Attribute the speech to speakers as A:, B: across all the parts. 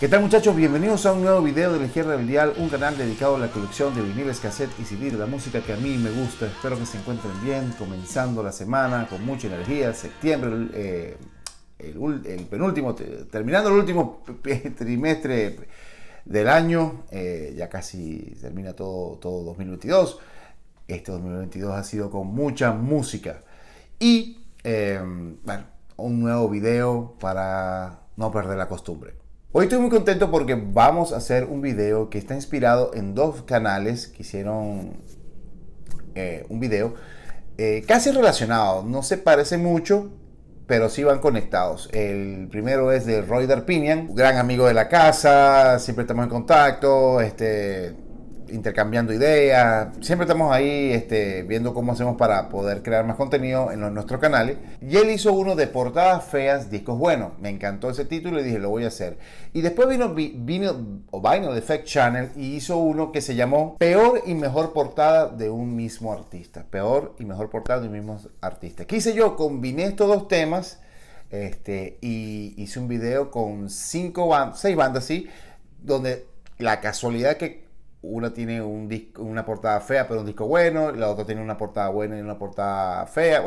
A: ¿Qué tal muchachos? Bienvenidos a un nuevo video de la izquierda del un canal dedicado a la colección de viniles, cassette y CD, la música que a mí me gusta. Espero que se encuentren bien, comenzando la semana con mucha energía, septiembre, el, eh, penúltimo, terminando el último trimestre del año, eh, ya casi termina todo, todo 2022. Este 2022 ha sido con mucha música y, eh, bueno, un nuevo video para no perder la costumbre. Hoy estoy muy contento porque vamos a hacer un video que está inspirado en dos canales que hicieron eh, un video eh, casi relacionado. No se parece mucho, pero sí van conectados. El primero es de Roy Darpinian, gran amigo de la casa, siempre estamos en contacto, este intercambiando ideas. Siempre estamos ahí este, viendo cómo hacemos para poder crear más contenido en nuestros canales. Y él hizo uno de portadas feas, discos buenos. Me encantó ese título y dije, lo voy a hacer. Y después vino vino o de Channel y hizo uno que se llamó Peor y Mejor Portada de un mismo artista. Peor y Mejor Portada de un mismo artista. ¿Qué hice yo? Combiné estos dos temas. Este, y hice un video con cinco seis bandas, sí, donde la casualidad que una tiene un disco, una portada fea pero un disco bueno, la otra tiene una portada buena y una portada fea.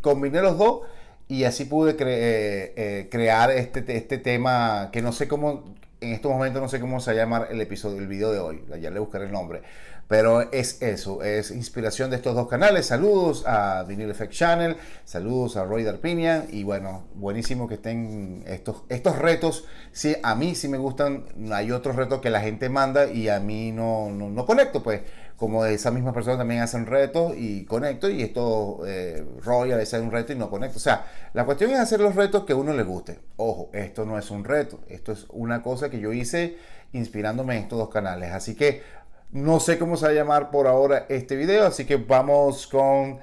A: combiné los dos y así pude eh, eh, crear este, este tema que no sé cómo en estos momentos no sé cómo se va a llamar el episodio, el video de hoy. Ya le buscaré el nombre. Pero es eso, es inspiración de estos dos canales. Saludos a Vinyl Effect Channel, saludos a Roy Darpinian Y bueno, buenísimo que estén estos, estos retos. Sí, a mí sí me gustan. Hay otros retos que la gente manda y a mí no, no, no conecto, pues como esa misma persona también hace un reto y conecto, y esto eh, Roy a veces hace un reto y no conecto. O sea, la cuestión es hacer los retos que a uno le guste. Ojo, esto no es un reto, esto es una cosa que yo hice inspirándome en estos dos canales. Así que no sé cómo se va a llamar por ahora este video, así que vamos con...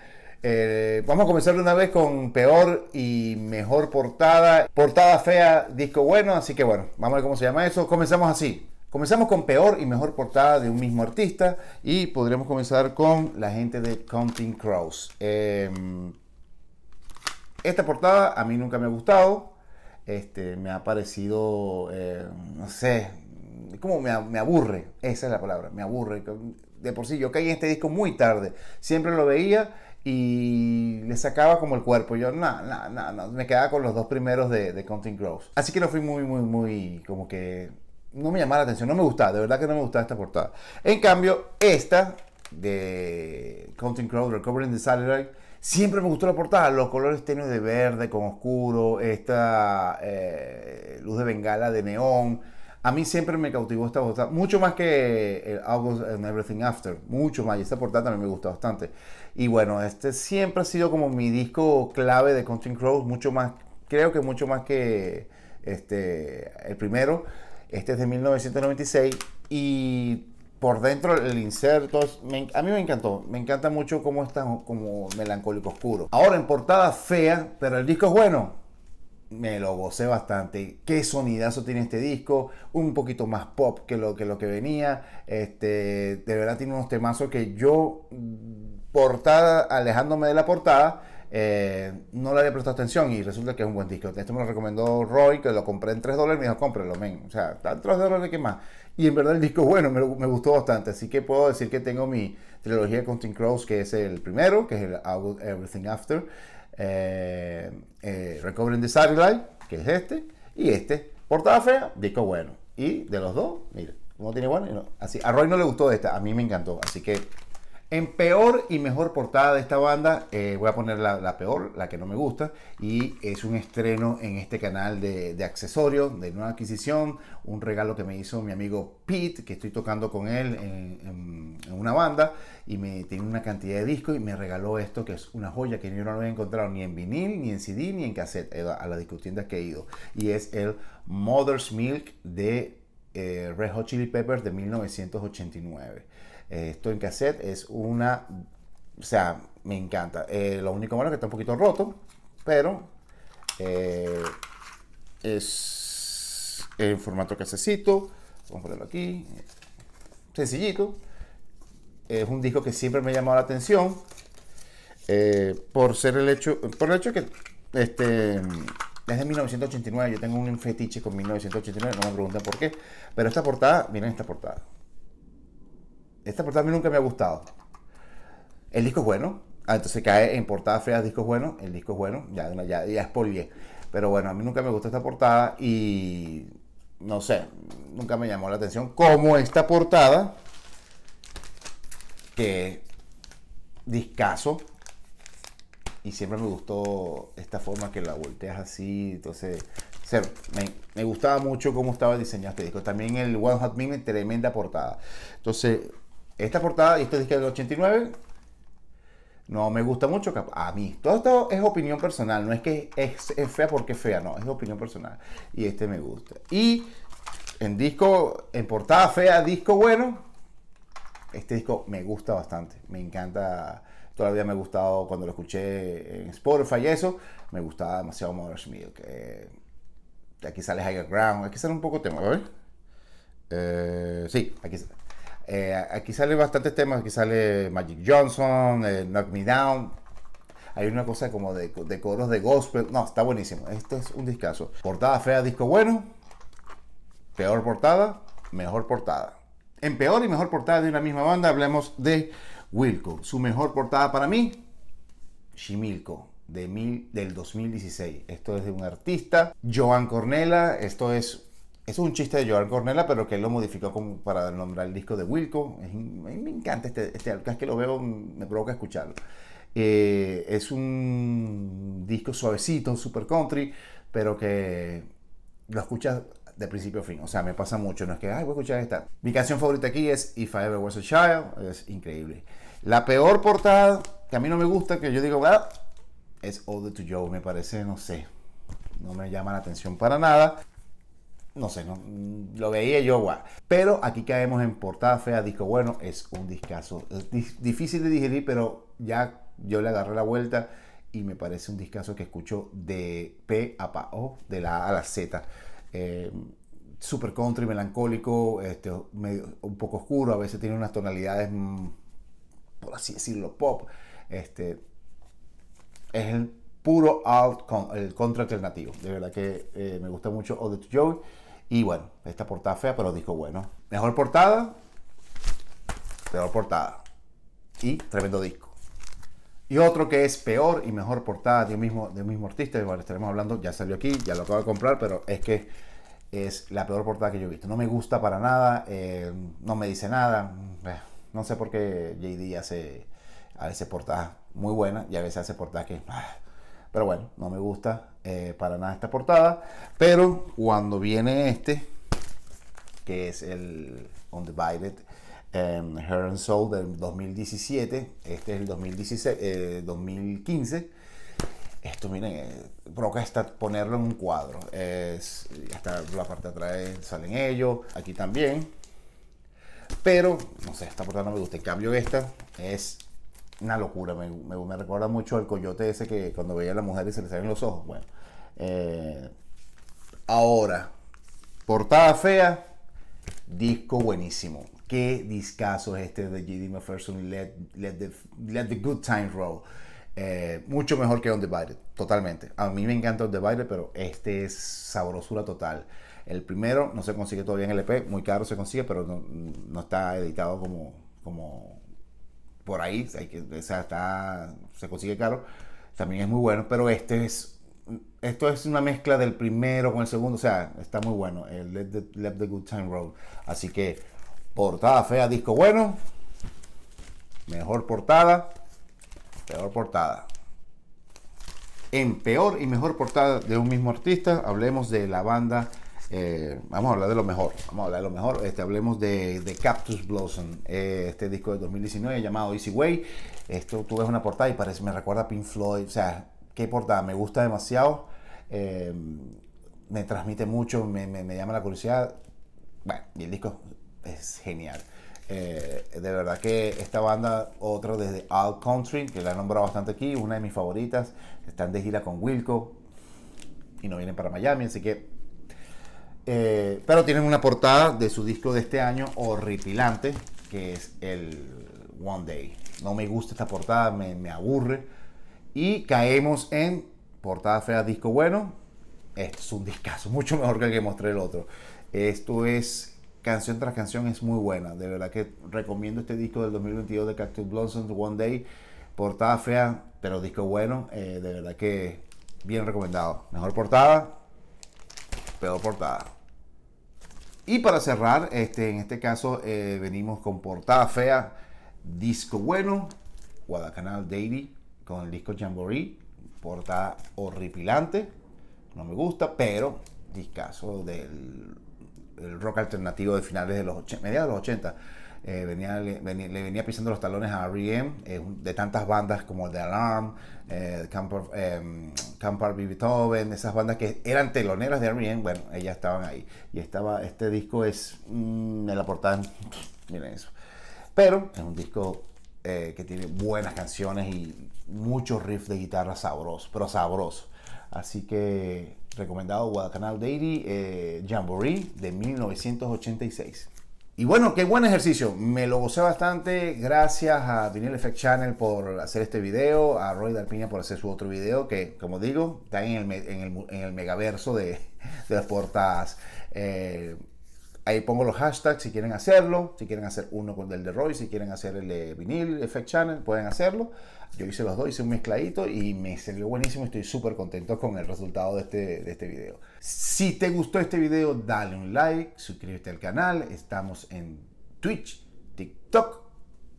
A: Eh, vamos a comenzar de una vez con peor y mejor portada. Portada fea, disco bueno, así que bueno, vamos a ver cómo se llama eso. Comenzamos así. Comenzamos con peor y mejor portada de un mismo artista y podríamos comenzar con la gente de Counting Crows. Em, esta portada a mí nunca me ha gustado, este, me ha parecido, eh, no sé, como me, aburre, esa es la palabra, me aburre. De por sí, yo caí en este disco muy tarde, siempre lo veía y le sacaba como el cuerpo. Yo, no, no, no, me quedaba con los dos primeros de, de Counting Crows. Así que no fui muy, muy, muy, como que no me llamaba la atención, no me gustaba, de verdad que no me gustaba esta portada. En cambio, esta de Counting Crow, Recovering the Satellite, siempre me gustó la portada, los colores tenues de verde con oscuro, esta eh, luz de bengala de neón. A mí siempre me cautivó esta portada, mucho más que el August and Everything After, mucho más. Y esta portada también me gustó bastante. Y bueno, este siempre ha sido como mi disco clave de Counting Crows, mucho más, creo que mucho más que este, el primero. Este es de 1996 y por dentro el inserto, a mí me encantó, me encanta mucho cómo está como melancólico oscuro. Ahora en portada fea, pero el disco es bueno. Me lo gocé bastante. Qué sonidazo tiene este disco, un poquito más pop que lo que, lo que venía. Este, de verdad tiene unos temazos que yo mm, portada, alejándome de la portada, eh, no le había prestado atención y resulta que es un buen disco. Esto me lo recomendó Roy, que lo compré en 3 dólares. Me dijo, cómprelo, men. O sea, 3 dólares que más. Y en verdad el disco, bueno, me, gustó bastante. Así que puedo decir que tengo mi trilogía de Tim Crows, que es el primero, que es el Everything After. Eh, eh, Recovering the Satellite, que es este. Y este, Portada Fea, disco bueno. Y de los dos, mira, uno tiene bueno y no. Así, a Roy no le gustó esta, a mí me encantó. Así que en peor y mejor portada de esta banda, eh, voy a poner la, peor, la que no me gusta, y es un estreno en este canal de, accesorios, de nueva adquisición, un regalo que me hizo mi amigo Pete, que estoy tocando con él en, una banda, y me tiene una cantidad de discos y me regaló esto, que es una joya que yo no lo había encontrado ni en vinil, ni en CD, ni en cassette, eh, a la discotienda que he ido, y es el Mother's Milk de eh, Red Hot Chili Peppers de 1989. Eh, esto en cassette es una... O sea, me encanta. Eh, lo único malo es que está un poquito roto, pero es en formato casecito. Vamos a ponerlo aquí. Sencillito. Es un disco que siempre me ha llamado la atención. por ser el hecho. Por el hecho que este desde 1989. Yo tengo un fetiche con 1989, no me preguntan por qué. Pero esta portada, miren esta portada. Esta portada a mí nunca me ha gustado. El disco es bueno. Ah, entonces cae en portada fea, disco es bueno. El disco es bueno. Ya, es ya bien Pero bueno, a mí nunca me gustó esta portada y no sé, nunca me llamó la atención. Como esta portada, que discaso y siempre me gustó esta forma que la volteas así. Entonces, me, gustaba mucho cómo estaba diseñado este disco. También el One Hot Minute, tremenda portada. Entonces, esta portada y este disco del 89 no me gusta mucho. A mí, todo esto es opinión personal. No es que es, es fea porque es fea, no, es opinión personal. Y este me gusta. Y en disco, en portada fea, disco bueno. Este disco me gusta bastante. Me encanta Todavía me ha gustado cuando lo escuché en Spotify y eso, me gustaba demasiado Mother's Milk. Eh, aquí sale Higher Ground, aquí sale un poco tema, temas, eh, sí, aquí sale. Eh, aquí sale bastantes temas, aquí sale Magic Johnson, Knock Me Down. Hay una cosa como de, de coros de gospel. No, está buenísimo. Este es un discazo. Portada fea, disco bueno. Peor portada, mejor portada. En peor y mejor portada de una misma banda hablemos de Wilco. Su mejor portada para mí, Shimilco. De del 2016. Esto es de un artista, Joan Cornela. Esto es es un chiste de Joan Cornela, pero que él lo modificó como para nombrar el disco de Wilco. me encanta este, este es que lo veo, me provoca escucharlo. Eh, es un disco suavecito, super country, pero que lo escuchas de principio a fin. O sea, me pasa mucho. No es que, ay, voy a escuchar esta. Mi canción favorita aquí es If I Ever Was a Child. Es increíble. La peor portada que a mí no me gusta, que yo digo, ah, es All the To Joe. Me parece, no sé. No me llama la atención para nada. No sé, no, mm, lo veía yo, guau. Pero aquí caemos en portada fea, disco bueno, es un discazo. difícil de digerir, pero ya yo le agarré la vuelta y me parece un discazo que escucho de P a P, o de la A a la Z. Eh, super country, melancólico, este, un poco oscuro, a veces tiene unas tonalidades, mm, por así decirlo, pop. Este, es el puro alt, con, el contra alternativo. De verdad que eh, me gusta mucho Ode to Joey. Y bueno, esta portada fea, pero disco bueno. Mejor portada, peor portada. Y tremendo disco. Y otro que es peor y mejor portada de un mismo, de mismo artista, igual estaremos hablando, ya salió aquí, ya lo acabo de comprar, pero es que es la peor portada que yo he visto. No me gusta para nada, eh, no me dice nada. Mm, eh, no sé por qué JD hace a veces portadas muy buenas y a veces hace portadas que... Ah, pero bueno, no me gusta eh, para nada esta portada. Pero cuando viene este, que es el on Undivided, Em, Her and Soul del 2017, este es el 2016, 2015. Eh, Esto, miren, provoca eh, hasta ponerlo en un cuadro. Es, la parte de atrás salen ellos, aquí también. Pero, no sé, esta portada no me gusta. cambio, esta es una locura. Me, recuerda mucho al coyote ese que cuando veía a la mujer y se le salen los ojos. Bueno, eh, ahora, portada fea, disco buenísimo. Qué discazo es este de J.D. McPherson, let, let, the, Good Time Roll. Eh, mucho mejor que Undivided, totalmente. A mí me encanta Undivided, pero este es sabrosura total. El primero no se consigue todavía en LP, e muy caro se consigue, pero no, está editado como, como por ahí, que, está, se consigue caro. También es muy bueno, pero este es, esto es una mezcla del primero con el segundo, o sea, está muy bueno, el Let Let the Good Time Roll. Así que Portada fea, disco bueno. Mejor portada, peor portada. En peor y mejor portada de un mismo artista, hablemos de la banda. Eh, vamos a hablar de lo mejor. Vamos a hablar de lo mejor. Este, hablemos de, de Cactus Blossom, este disco de 2019 llamado Easy Way. Esto tú una portada y parece, me recuerda a Pink Floyd. O sea, qué portada, me gusta demasiado. Eh, me transmite mucho, me, me llama la curiosidad. Bueno, y el disco es genial. Eh, de verdad que esta banda, otra desde All Country, que la he nombrado bastante aquí, una de mis favoritas, están de gira con Wilco y no vienen para Miami, así que... Eh, pero tienen una portada de su disco de este año horripilante, que es el One Day. No me gusta esta portada, me, me aburre. Y caemos en portada fea, disco bueno. Esto es un discazo, mucho mejor que el que mostré el otro. Esto es canción tras canción es muy buena. De verdad que recomiendo este disco del 2022 de Cactus Blossoms, One Day. Portada fea, pero disco bueno. Eh, de verdad que bien recomendado. Mejor portada, peor portada. Y para cerrar, este, en este caso eh, venimos con portada fea, disco bueno, Guadalcanal Daily con el disco Jamboree, portada horripilante, no me gusta, pero discazo del el rock alternativo de finales de los mediados de los 80. Eh, venía, le, venía pisando los talones a R.E.M., eh, de tantas bandas como The Alarm, eh, Campar, em, Beethoven, esas bandas que eran teloneras de R.E.M., bueno, ellas estaban ahí. Y estaba, este disco es, me mm, en la portada, miren eso. Pero es un disco eh, que tiene buenas canciones y muchos riffs de guitarra sabrosos, pero sabrosos. Así que recomendado Guadalcanal Daily eh, Jamboree de 1986. Y bueno, qué buen ejercicio. Me lo gocé bastante. Gracias a Vinyl Effect Channel por hacer este video, a Roy Dalpiña por hacer su otro video, que como digo, está en el, megaverso de, las portadas. Eh, Ahí pongo los hashtags si quieren hacerlo, si quieren hacer uno con el de Roy, si quieren hacer el vinil, Effect Channel, pueden hacerlo. Yo hice los dos, hice un mezcladito y me salió buenísimo. Estoy súper contento con el resultado de este, de este video. Si te gustó este video, dale un like, suscríbete al canal. Estamos en Twitch, TikTok,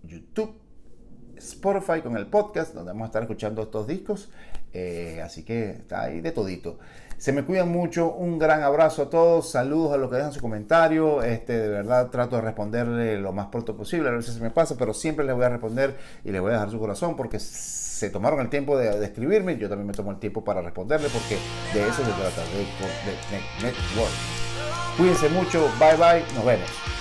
A: YouTube, Spotify con el podcast, donde vamos a estar escuchando estos discos. Eh, así que está ahí de todito. Se me cuidan mucho, un gran abrazo a todos, saludos a los que dejan su comentario, este, de verdad trato de responderle lo más pronto posible, a veces se me pasa, pero siempre les voy a responder y les voy a dejar su corazón porque se tomaron el tiempo de, escribirme, yo también me tomo el tiempo para responderle porque de eso se trata, de Network. Cuídense mucho, bye bye, nos vemos.